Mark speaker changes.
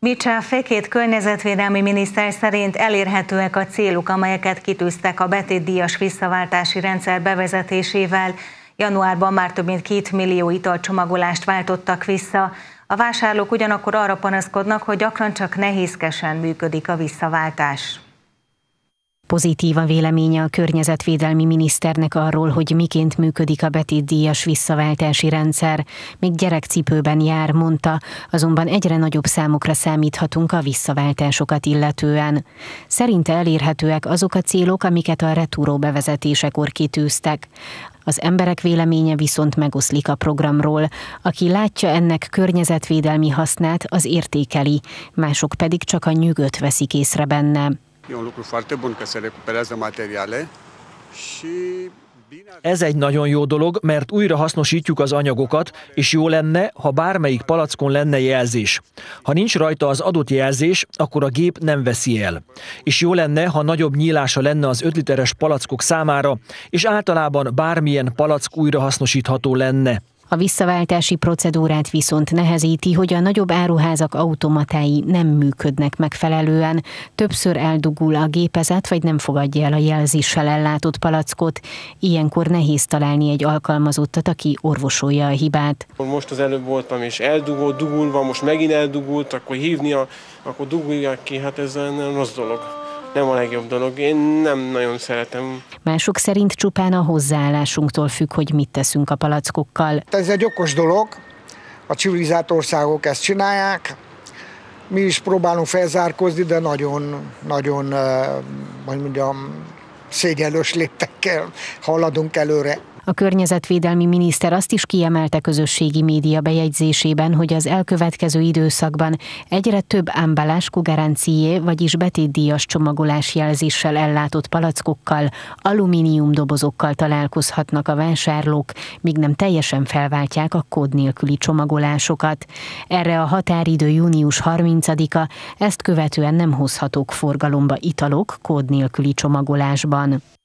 Speaker 1: Micsa Fekét környezetvédelmi miniszter szerint elérhetőek a célok, amelyeket kitűztek a betétdíjas visszaváltási rendszer bevezetésével. Januárban már több mint két millió italcsomagolást váltottak vissza. A vásárlók ugyanakkor arra panaszkodnak, hogy gyakran csak nehézkesen működik a visszaváltás.
Speaker 2: Pozitív a véleménye a környezetvédelmi miniszternek arról, hogy miként működik a betétdíjas visszaváltási rendszer. Még gyerekcipőben jár, mondta, azonban egyre nagyobb számokra számíthatunk a visszaváltásokat illetően. Szerinte elérhetőek azok a célok, amiket a retúró bevezetésekor kitűztek. Az emberek véleménye viszont megoszlik a programról. Aki látja ennek környezetvédelmi hasznát, az értékeli, mások pedig csak a nyűgöt veszik észre benne.
Speaker 3: E um lucro foarte bun că se recuperează materiale și
Speaker 2: ez egy nagyon jó dolog,
Speaker 3: mert újra hasznosítjuk az anyagokat, és jó lenne, ha bármelyik palackon lenne jelzés. Ha nincs rajta az adott jelzés, akkor a gép nem veszi el. És jó lenne, ha nagyobb nyílása lenne az 5 literes palackok számára, és általában bármilyen palack újrahasznosítható lenne.
Speaker 2: A visszaváltási procedúrát viszont nehezíti, hogy a nagyobb áruházak automatái nem működnek megfelelően, többször eldugul a gépezet, vagy nem fogadja el a jelzéssel ellátott palackot. Ilyenkor nehéz találni egy alkalmazottat, aki orvosolja a hibát.
Speaker 3: Most az előbb voltam és eldugult, dugulva, most megint eldugult, akkor hívni, a, akkor dugulják ki, hát ez nem rossz dolog nem a legjobb dolog. Én nem nagyon szeretem.
Speaker 2: Mások szerint csupán a hozzáállásunktól függ, hogy mit teszünk a palackokkal. Ez
Speaker 1: egy okos dolog, a civilizált országok ezt csinálják, mi is próbálunk felzárkózni, de nagyon, nagyon, eh, hogy mondjam, szégyenlős léptekkel haladunk előre.
Speaker 2: A környezetvédelmi miniszter azt is kiemelte közösségi média bejegyzésében, hogy az elkövetkező időszakban egyre több ámbalás kugaráncié, vagyis betétdíjas csomagolás jelzéssel ellátott palackokkal, alumínium dobozokkal találkozhatnak a vásárlók, míg nem teljesen felváltják a kód nélküli csomagolásokat. Erre a határidő június 30-a, ezt követően nem hozhatók forgalomba italok kód nélküli csomagolásban.